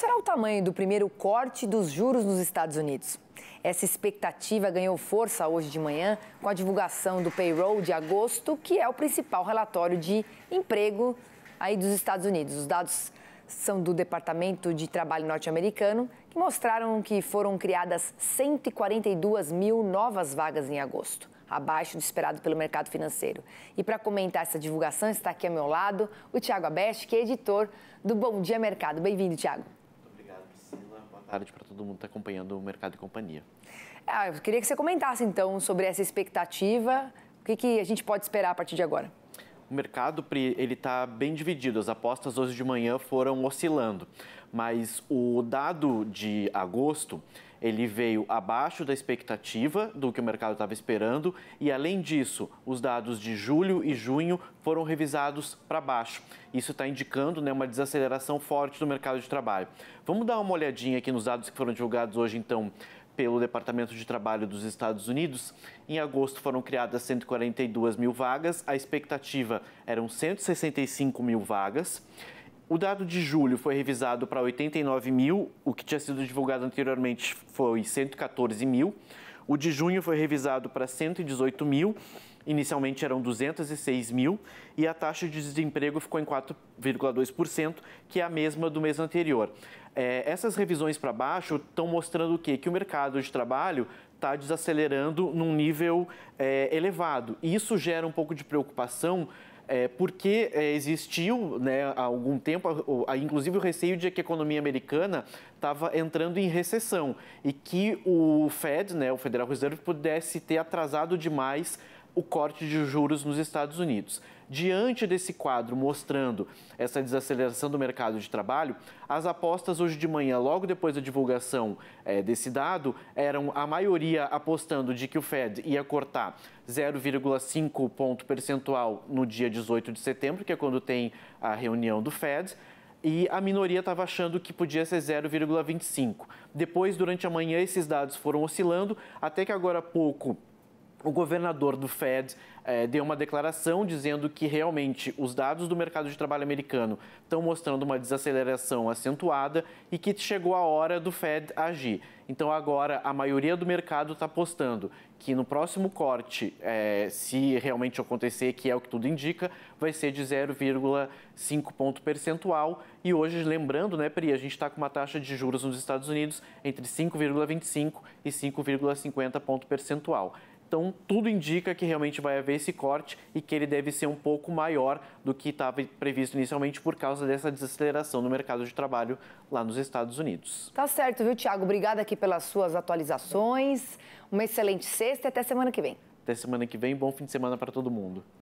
será o tamanho do primeiro corte dos juros nos Estados Unidos? Essa expectativa ganhou força hoje de manhã com a divulgação do payroll de agosto, que é o principal relatório de emprego aí dos Estados Unidos. Os dados são do Departamento de Trabalho norte-americano, que mostraram que foram criadas 142 mil novas vagas em agosto, abaixo do esperado pelo mercado financeiro. E para comentar essa divulgação, está aqui ao meu lado o Tiago Abeste, que é editor do Bom Dia Mercado. Bem-vindo, Tiago tarde para todo mundo que está acompanhando o mercado e companhia. Ah, eu queria que você comentasse então sobre essa expectativa, o que, que a gente pode esperar a partir de agora? O mercado ele está bem dividido. As apostas hoje de manhã foram oscilando, mas o dado de agosto ele veio abaixo da expectativa do que o mercado estava esperando e, além disso, os dados de julho e junho foram revisados para baixo. Isso está indicando né, uma desaceleração forte do mercado de trabalho. Vamos dar uma olhadinha aqui nos dados que foram divulgados hoje, então, pelo Departamento de Trabalho dos Estados Unidos. Em agosto foram criadas 142 mil vagas, a expectativa eram 165 mil vagas. O dado de julho foi revisado para 89 mil, o que tinha sido divulgado anteriormente foi 114 mil. O de junho foi revisado para 118 mil, inicialmente eram 206 mil, e a taxa de desemprego ficou em 4,2%, que é a mesma do mês anterior. É, essas revisões para baixo estão mostrando o quê? Que o mercado de trabalho está desacelerando num nível é, elevado. E isso gera um pouco de preocupação. É, porque é, existiu né, há algum tempo, a, a, inclusive o receio de que a economia americana estava entrando em recessão e que o Fed, né, o Federal Reserve, pudesse ter atrasado demais o corte de juros nos Estados Unidos. Diante desse quadro mostrando essa desaceleração do mercado de trabalho, as apostas hoje de manhã, logo depois da divulgação é, desse dado, eram a maioria apostando de que o Fed ia cortar 0,5 ponto percentual no dia 18 de setembro, que é quando tem a reunião do Fed e a minoria estava achando que podia ser 0,25. Depois, durante a manhã, esses dados foram oscilando, até que agora há pouco o governador do Fed eh, deu uma declaração dizendo que realmente os dados do mercado de trabalho americano estão mostrando uma desaceleração acentuada e que chegou a hora do Fed agir. Então, agora, a maioria do mercado está apostando que no próximo corte, eh, se realmente acontecer, que é o que tudo indica, vai ser de 0,5 ponto percentual. E hoje, lembrando, né, Pri, a gente está com uma taxa de juros nos Estados Unidos entre 5,25 e 5,50 ponto percentual. Então, tudo indica que realmente vai haver esse corte e que ele deve ser um pouco maior do que estava previsto inicialmente por causa dessa desaceleração no mercado de trabalho lá nos Estados Unidos. Tá certo, viu, Tiago? Obrigada aqui pelas suas atualizações. Uma excelente sexta e até semana que vem. Até semana que vem. Bom fim de semana para todo mundo.